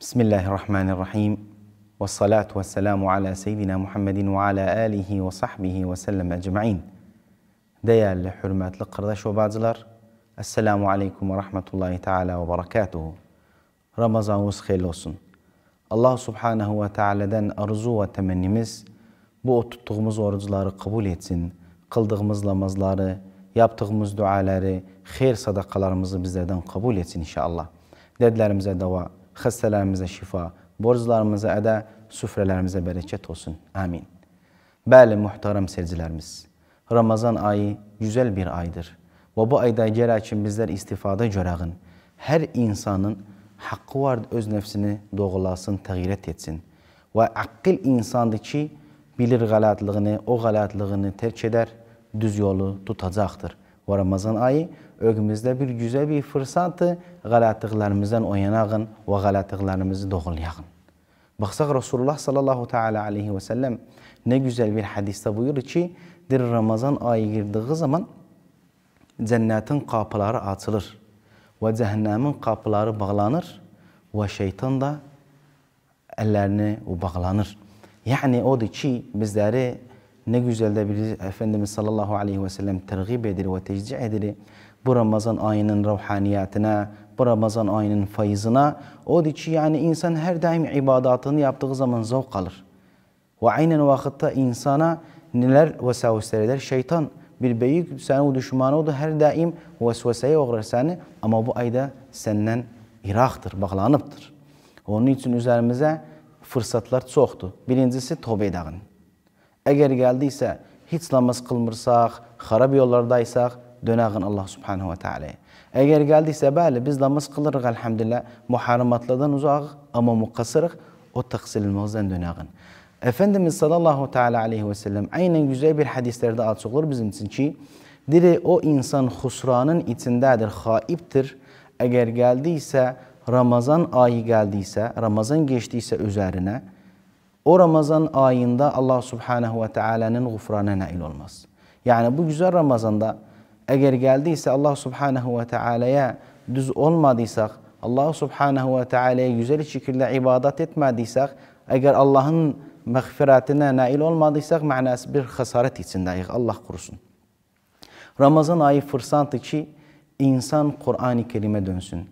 بسم الله الرحمن الرحيم والصلاة والسلام على سيدنا محمد وعلى آله وصحبه وسلم أجمعين ديال حرمات القرداش وبازلر السلام عليكم ورحمة الله تعالى وبركاته رمضان وسخيلوسن الله سبحانه وتعالى دن أرزو وتمنمس بو تطغمز ورزلار قبول يتسن قلدغمز لمزلار يابتغمز دعالار خير صدقالار مزبزادن قبول يتسن إن شاء الله دادلار مزادوا xəstələrimizə şifa, borclarımıza ədə, süfrələrimizə bərəkət olsun. Amin. Bəli, muhtaram seyircilərimiz, Ramazan ayı gözəl bir aydır və bu ayda gərək ki, bizlər istifadə görəğin, hər insanın haqqı var öz nəfsini doğulasın, təğirət etsin. Və əqqil insandır ki, bilir qələtlığını, o qələtlığını tərk edər, düz yolu tutacaqdır. ve Ramazan ayı özümüzde bir güzel bir fırsatı galatıklarımızdan oyanağın ve galatıklarımızı doğulayağın. Baksak Resulullah sallallahu teala aleyhi ve sellem ne güzel bir hadiste buyurur ki der Ramazan ayı girdiği zaman cennetin kapıları açılır ve cehennemin kapıları bağlanır ve şeytan da ellerini bağlanır. Yani o da ki bizleri ne güzel de bir Efendimiz sallallahu aleyhi ve sellem tergib edilir ve tecdi edilir. Bu Ramazan ayının ruhaniyatına, bu Ramazan ayının faizına. O için yani insan her daim ibadatını yaptığı zaman zevk alır. Ve aynen vakitte insana neler vesavesler eder? Şeytan bir büyük sen senin düşmanı da Her daim vesveseye uğrar seni. Ama bu ayda senden iraktır, bağlanıptır. Onun için üzerimize fırsatlar çoxdur. Birincisi tövbe edin. Eğer geldiyse hiç namaz kılmırsak, harap yollardaysak dönağın Allah subhanahu ve Taala. Eğer geldiyse böyle biz namaz kılırız elhamdülillah. Muharramatlardan uzak ama mukasırık o taksilmazdan dönağın. Efendimiz sallallahu teala aleyhi ve sellem aynen güzel bir hadislerde açıklar bizim için ki diri o insan husranın içindedir, haiptir. Eğer geldiyse Ramazan ayı geldiyse, Ramazan geçtiyse üzerine o Ramazan ayında Allah Subhanahu ve Taala'nın gufrana nail olmaz. Yani bu güzel Ramazan'da eğer geldiyse Allah Subhanahu ve Taala'ya düz olmadıysak, Allah Subhanahu ve Taala'ya güzel şekilde ibadet etmediysek, eğer Allah'ın mağfiretine nail olmadıysak manası bir hasaret içindeyiz. Allah korusun. Ramazan ayı fırsatı ki insan Kur'an-ı Kerim'e dönsün.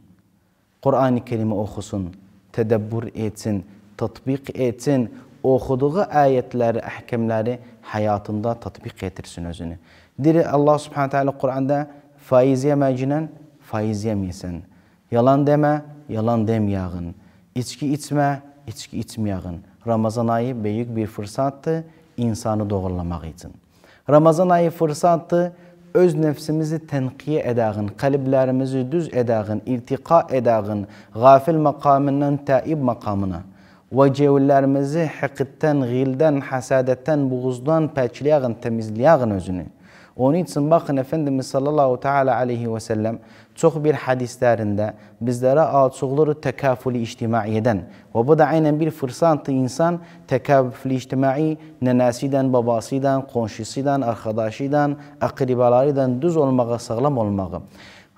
Kur'an-ı Kerim'i okusun, tedebbür etsin, tatbik etsin. Oxuduğu ayətləri, əhkəmləri hayatında tatbiq etdirsin özünü. Diri Allah Subhanahu taala Quranda faiz yeməcən faiz yeməyəsən. Yalan deme, yalan deməyəğin. İçki içme, içki içməyəğin. Ramazan ayı büyük bir fırsatdır insanı doğrulamaq üçün. Ramazan ayı fırsatdır öz nefsimizi tənqiyə edəğin, kalplerimizi düz edəğin, irtika edəğin, gafil məqamından taib məqamına. və cevlərimizi həqiqdən, ğildən, həsadətdən, buğuzdan pəkləyin, təmizləyəyin özünü. Onun için bakın Efendimiz sallallahu teala aleyhi ve sellem çok bir hadislerinde bizlere açıkları tekafülü içtimaiyeden ve bu da aynen bir fırsatı insan tekafülü içtimai nenesinden, babasından, konşisinden, arkadaşından, akribalarından düz olmağı, sağlam olmağı.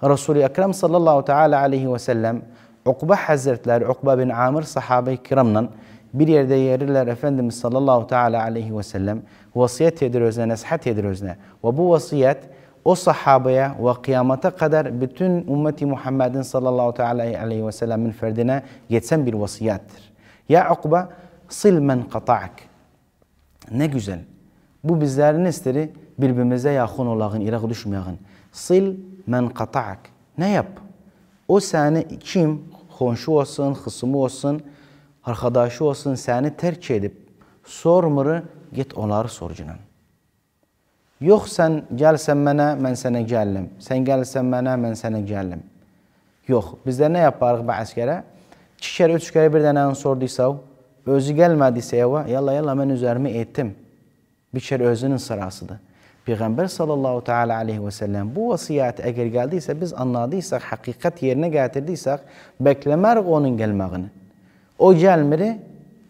Resul-i Ekrem sallallahu teala aleyhi ve sellem Ukba Hazretleri, Ukba bin Amr, sahabe-i kiramla bir yerde yerirler Efendimiz sallallahu teala aleyhi ve sellem vasiyet edir özüne, nasihat edir özüne. Ve bu vasiyet o sahabeye ve kıyamata kadar bütün ümmeti Muhammed'in sallallahu teala aleyhi ve sellemin ferdine geçen bir vasiyettir. Ya Ukba sil men kata'ak. Ne güzel. Bu bizlerin isteri birbirimize yakın olağın, irak düşmeyeğin. Sil men kata'ak. Ne yap? O səni kim, xonşu olsun, xısımı olsun, arxadaşı olsun, səni tərk edib, sormur, get onları sorgunan. Yox, sən gəlsən mənə, mən sənə gəllim. Sən gəlsən mənə, mən sənə gəllim. Yox, bizdə nə yaparıq bu əskərə? İki kərə, üç kərə bir dənə sorduysa, özü gəlmədiysə, yalla, yalla, mən üzərimi etdim. Bir kərə özünün sırasıdır. Peygamber sallallahu teala aleyhi ve sellem bu vasiyat eğer geldiyse biz anladıysak, hakikat yerine getirdiysek beklemer onun gelmeğini. O gelmiri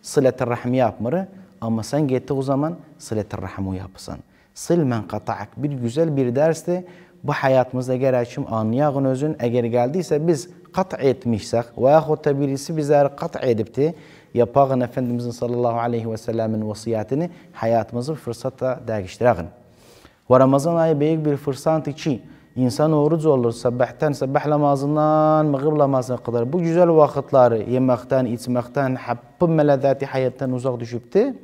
sılet rahmi yapmır ama sen gitti o zaman sılet rahmu yapsan. Silmen kata'ak bir güzel bir derste, Bu hayatımızda eğer gerekçim anlayağın özün eğer geldiyse biz kat etmişsek veya da birisi bize kat edipti yapağın Efendimizin sallallahu aleyhi ve sellemin vasiyatini hayatımızı fırsata değiştireğin. Ve Ramazan ayı büyük bir fırsat için insan oruç olur. Sabahtan, sabah namazından, mağrib namazına kadar bu güzel vakitleri yemekten, içmekten, habbı melezati hayattan uzak düşüpti.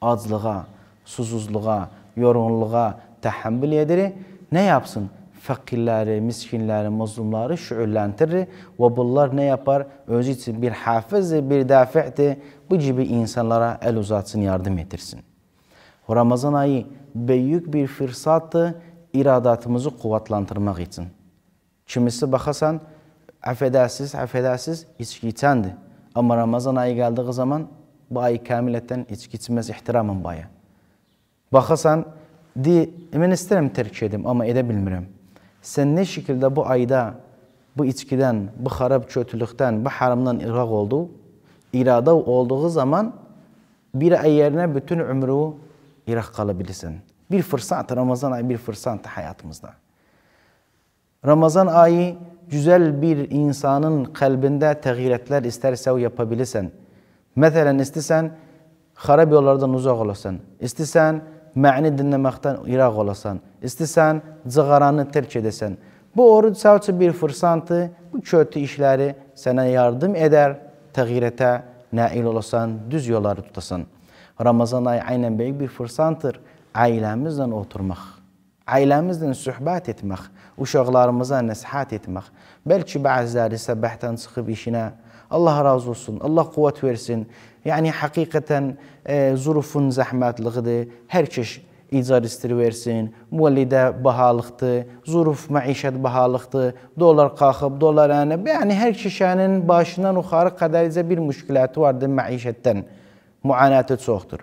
Acılığa, susuzluğa, yorgunluğa tahammül edir. Ne yapsın? fakirleri, miskinleri, mazlumları şuurlendirir ve bunlar ne yapar? Özü için bir hafızı, bir dafi'ti. Bu gibi insanlara el uzatsın, yardım etirsin. Ramazan ayı büyük bir fırsatı iradatımızı kuvvetlandırmak için. Kimisi bakasan, affedersiz, affedersiz içki içendi. Ama Ramazan ayı geldiği zaman bu ayı kamiletten içki içmez ihtiramın bayı. Bakasan, di, ben isterim terk edim ama edebilmirim. Sen ne şekilde bu ayda bu içkiden, bu harap kötülükten, bu haramdan irak oldu, irada olduğu zaman bir ay yerine bütün ömrü irak kalabilirsin. Bir fırsat, Ramazan ayı bir fırsat hayatımızda. Ramazan ayı güzel bir insanın kalbinde teğyiretler isterse yapabilirsin. Mesela istesen xarab yollardan uzak olasın. İstesen, ma'ni dinlemekten irak olasın. İstesen, zıgaranı terk edesen. Bu oruç sadece bir fırsatı, bu kötü işleri sana yardım eder, teğyirete nail olasın, düz yolları tutasın. Ramazan ayı aynən böyük bir fürsantdır. Ailəmizlə oturmaq, ailəmizlə söhbət etmək, uşaqlarımıza nəsihət etmək. Bəlkə bəziləri səbəhdən çıxıb işinə, Allah razı olsun, Allah qüvvət versin. Yəni həqiqətən e, zurufun zəhmətliğidir. Hər kəs icar istir versin. Müəllidə bahalıqdır, zuruf məişət bahalıqdır. Dollar qalxıb, dollar ənə. Yəni hər kişinin başından yuxarı qədərcə bir müşkiləti vardır məişətdən. muanatı çoxdur.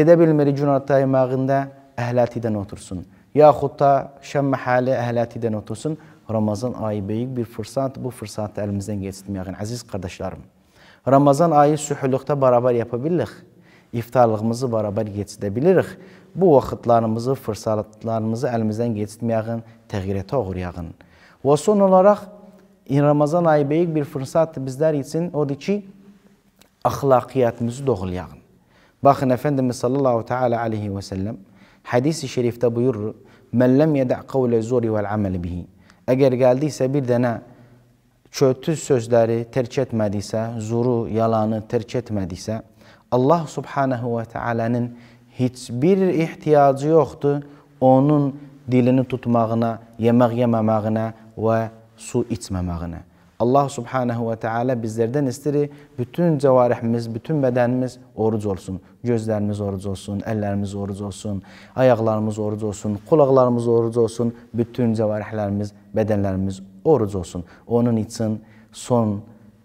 Edə bilmir günorta yemağında əhlətidən otursun. Yaxud da şam məhəli əhlətidən otursun. Ramazan ayı büyük bir fırsat. Bu fırsatı əlimizdən keçirtməyəğin. Əziz qardaşlarım, Ramazan ayı sühülükdə bərabər yapa bilirik. İftarlığımızı bərabər keçidə Bu vaxtlarımızı, fırsatlarımızı əlimizdən keçirtməyəğin, təğyirətə uğrayağın. Və son olaraq Ramazan ayı büyük bir fırsat bizler için Odur ki, ahlakiyatımızı doğrulayalım. Bakın Efendimiz sallallahu teala aleyhi ve sellem hadisi şerifte buyurur. Men lem yeda' kavle zuri vel amel bihi. Eğer geldiyse bir dənə kötü sözləri tərk etmədiysə, zuru, yalanı tərk etmədiysə, Allah subhanahu ve taala'nın hiçbir ihtiyacı yoxdur onun dilini tutmağına, yemək yememağına və su içməmağına. Allah Subhanahu ve Teala bizlerden istiri bütün cevarihimiz, bütün bedenimiz oruç olsun. Gözlerimiz oruç olsun, ellerimiz oruç olsun, ayaklarımız oruç olsun, kulaklarımız oruç olsun, bütün cevarihlerimiz, bedenlerimiz oruç olsun. Onun için son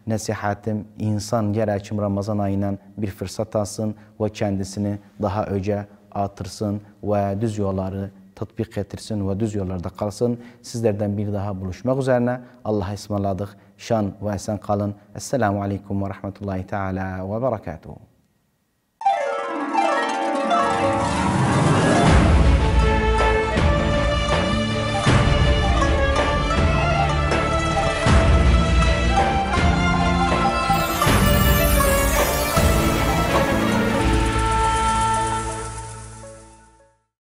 nesihatim insan gerekim Ramazan ayından bir fırsat alsın ve kendisini daha öce artırsın ve düz yolları tatbik getirsin ve düz yollarda kalsın. Sizlerden bir daha buluşmak üzerine Allah'a ısmarladık. Şan ve esen kalın. Esselamu Aleyküm ve Rahmetullahi Teala ve Berekatuhu.